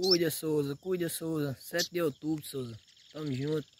Cuida, Souza. Cuida, Souza. 7 de outubro, Souza. Tamo junto.